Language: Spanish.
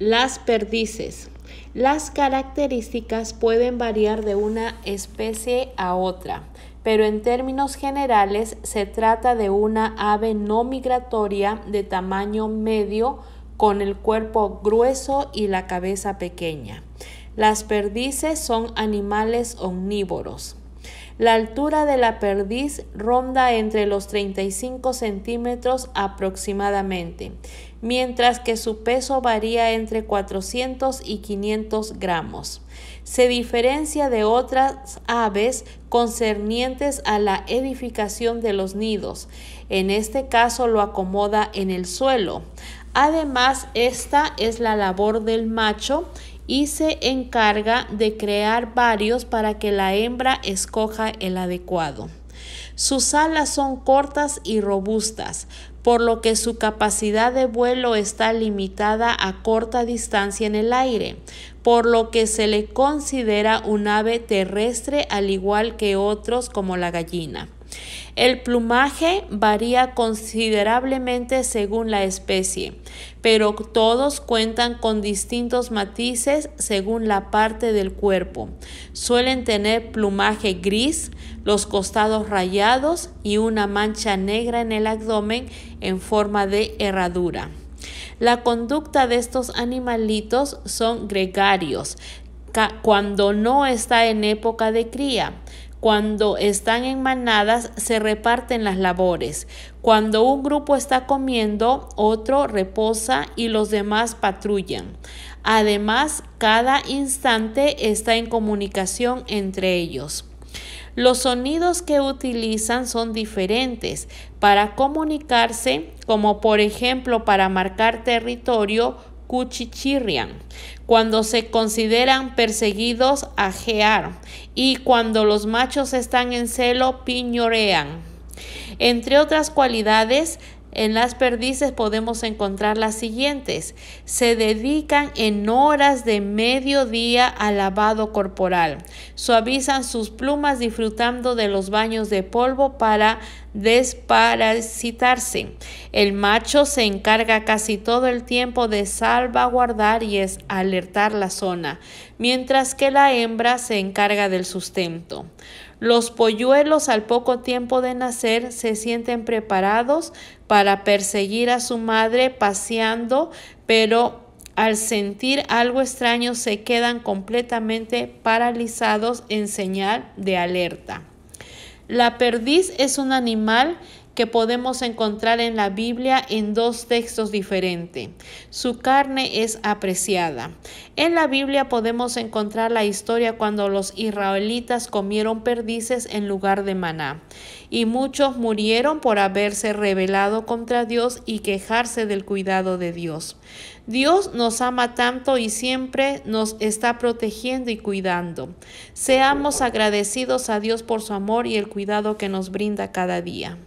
Las perdices. Las características pueden variar de una especie a otra, pero en términos generales se trata de una ave no migratoria de tamaño medio con el cuerpo grueso y la cabeza pequeña. Las perdices son animales omnívoros. La altura de la perdiz ronda entre los 35 centímetros aproximadamente, mientras que su peso varía entre 400 y 500 gramos. Se diferencia de otras aves concernientes a la edificación de los nidos. En este caso lo acomoda en el suelo. Además, esta es la labor del macho y se encarga de crear varios para que la hembra escoja el adecuado. Sus alas son cortas y robustas, por lo que su capacidad de vuelo está limitada a corta distancia en el aire, por lo que se le considera un ave terrestre al igual que otros como la gallina. El plumaje varía considerablemente según la especie, pero todos cuentan con distintos matices según la parte del cuerpo. Suelen tener plumaje gris, los costados rayados y una mancha negra en el abdomen en forma de herradura. La conducta de estos animalitos son gregarios, cuando no está en época de cría. Cuando están en manadas se reparten las labores. Cuando un grupo está comiendo, otro reposa y los demás patrullan. Además, cada instante está en comunicación entre ellos. Los sonidos que utilizan son diferentes para comunicarse, como por ejemplo para marcar territorio, cuchichirrian, cuando se consideran perseguidos ajear, y cuando los machos están en celo piñorean. Entre otras cualidades, en las perdices podemos encontrar las siguientes. Se dedican en horas de mediodía al lavado corporal. Suavizan sus plumas disfrutando de los baños de polvo para desparasitarse. El macho se encarga casi todo el tiempo de salvaguardar y es alertar la zona mientras que la hembra se encarga del sustento. Los polluelos al poco tiempo de nacer se sienten preparados para perseguir a su madre paseando, pero al sentir algo extraño se quedan completamente paralizados en señal de alerta. La perdiz es un animal que podemos encontrar en la Biblia en dos textos diferentes. Su carne es apreciada. En la Biblia podemos encontrar la historia cuando los israelitas comieron perdices en lugar de maná y muchos murieron por haberse rebelado contra Dios y quejarse del cuidado de Dios. Dios nos ama tanto y siempre nos está protegiendo y cuidando. Seamos agradecidos a Dios por su amor y el cuidado que nos brinda cada día.